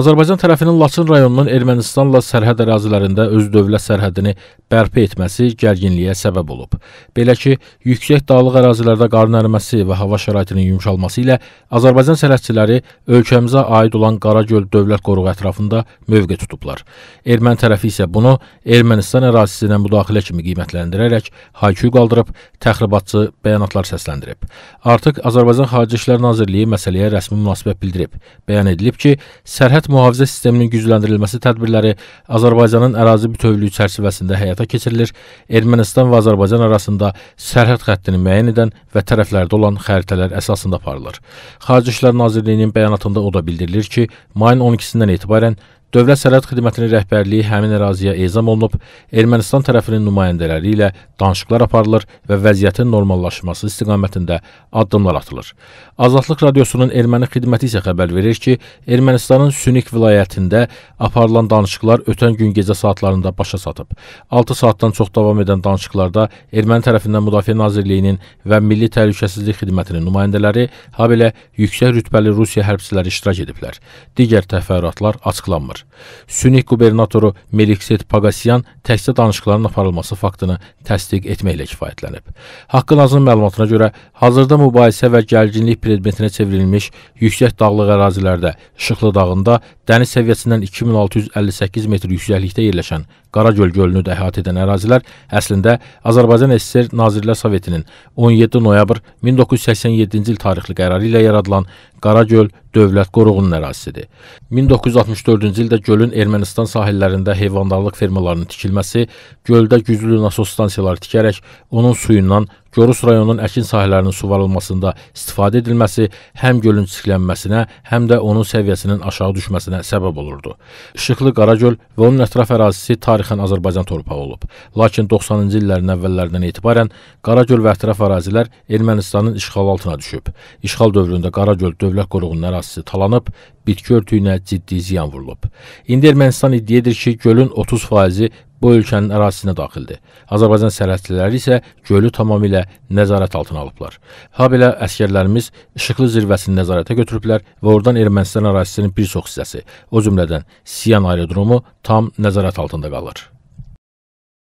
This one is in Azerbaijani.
Azərbaycan tərəfinin Laçın rayonunun Ermənistanla sərhəd ərazilərində öz dövlət sərhədini bərpa etməsi gərginliyə səbəb olub. Belə ki, yüksək dağlıq ərazilərdə qarın əriməsi və hava şəraitinin yumşalması ilə Azərbaycan sərhədçiləri ölkəmizə aid olan Qaragöl Dövlət Qoruğu ətrafında mövqe tutublar. Erməni tərəfi isə bunu Ermənistan ərazisinə müdaxilə kimi qiymətləndirərək hayküy qaldırıb təxribatçı bəyanatlar səsləndirib. Artıq Azərbaycan Xarici İşlər Nazirliyi məsələyə rəsmi münasibət bildirib. Bəyan edilib ki, sərhəd Dövlət mühafizə sisteminin gücləndirilməsi tədbirləri Azərbaycanın ərazi bütövlüyü çərçivəsində həyata keçirilir. Ermənistan və Azərbaycan arasında sərhəd xəttini müəyyən edən və tərəflərdə olan xəritələr əsasında aparılır. Xarici İşlər Nazirliyinin bəyanatında o da bildirilir ki, mayın 12-dən etibarən Dövlət Sərhəd Xidmətinin rəhbərliyi həmin əraziyə ezam olunub, Ermənistan tərəfinin nümayəndələri ilə danışıqlar aparılır və vəziyyətin normallaşması istiqamətində addımlar atılır. Azadlıq Radiosunun erməni xidməti isə xəbər verir ki, Ermənistanın Sünik vilayətində aparılan danışıqlar ötən gün gecə saatlarında başa çatıb. 6 saatdan çox davam edən danışıqlarda erməni tərəfindən Müdafiə Nazirliyinin və Milli Təhlükəsizlik Xidmətinin nümayəndələri, habelə yüksək rütbəli Rusiya hərbçiləri iştirak ediblər. Digər təfərrüatlar açıqlanmır aparılmışdır. Sünik qubernatoru Melikset Pagasyan təkcə danışıqların aparılması faktını təsdiq etməklə kifayətlənib. Haqqı Nazın məlumatına görə, hazırda mübahisə və gərginlik predmetinə çevrilmiş yüksək dağlıq ərazilərdə, Şıxlı dağında dəniz səviyyəsindən 2658 metr yüksəklikdə yerləşən Qaragöl gölünü də əhatə edən ərazilər əslində Azərbaycan SSR Nazirlər Sovetinin 17 noyabr 1987-ci il tarixli qərarı ilə yaradılan Qaragöl Dövlət Qoruğunun ərazisidir. 1964-cü ildə də gölün Ermənistan sahillərində heyvandarlıq fermalarının tikilməsi, göldə güclü nasos stansiyaları tikərək onun suyundan Gorus rayonunun əkin sahələrinin suvarılmasında istifadə edilməsi həm gölün çirklənməsinə, həm də onun səviyyəsinin aşağı düşməsinə səbəb olurdu. İşıqlı Qaragöl və onun ətraf ərazisi tarixən Azərbaycan torpağı olub. Lakin 90-cı illərin əvvəllərindən etibarən Qaragöl və ətraf ərazilər Ermənistanın işğalı altına düşüb. İşğal dövründə Qaragöl dövlət qoruğunun ərazisi talanıb, bitki örtüyünə ciddi ziyan vurulub. İndi Ermənistan iddia edir ki, gölün 30 faizi bu ölkənin ərazisinə daxildir. Azərbaycan sərhədçiləri isə gölü tamamilə nəzarət altına alıblar. Ha belə əskərlərimiz işıqlı zirvəsini nəzarətə götürüblər və oradan Ermənistan ərazisinin bir çox hissəsi, o cümlədən Siyan aerodromu tam nəzarət altında qalır.